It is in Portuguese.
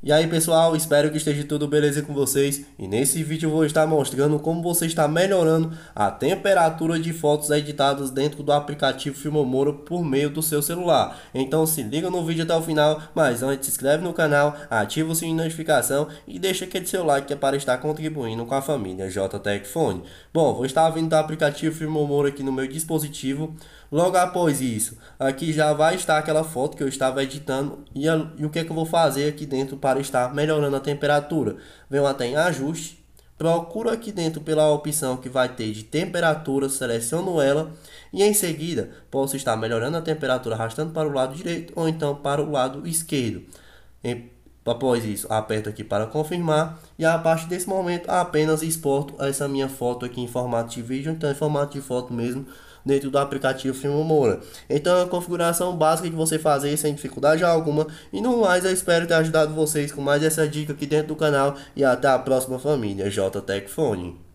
E aí pessoal, espero que esteja tudo beleza com vocês e nesse vídeo eu vou estar mostrando como você está melhorando a temperatura de fotos editadas dentro do aplicativo Filmomoro por meio do seu celular. Então se liga no vídeo até o final, mas antes se inscreve no canal, ativa o sininho de notificação e deixa aquele seu like que é para estar contribuindo com a família JTEC Fone Bom, vou estar vindo do aplicativo Filmomoro aqui no meu dispositivo. Logo após isso, aqui já vai estar aquela foto que eu estava editando e, e o que é que eu vou fazer aqui dentro para para estar melhorando a temperatura. venho até em ajuste, procuro aqui dentro pela opção que vai ter de temperatura, seleciono ela e em seguida posso estar melhorando a temperatura arrastando para o lado direito ou então para o lado esquerdo. Após isso, aperto aqui para confirmar e a partir desse momento apenas exporto essa minha foto aqui em formato de vídeo, então em formato de foto mesmo dentro do aplicativo Filmora. Então é a configuração básica de você fazer sem dificuldade alguma e no mais eu espero ter ajudado vocês com mais essa dica aqui dentro do canal e até a próxima família JTech Phone.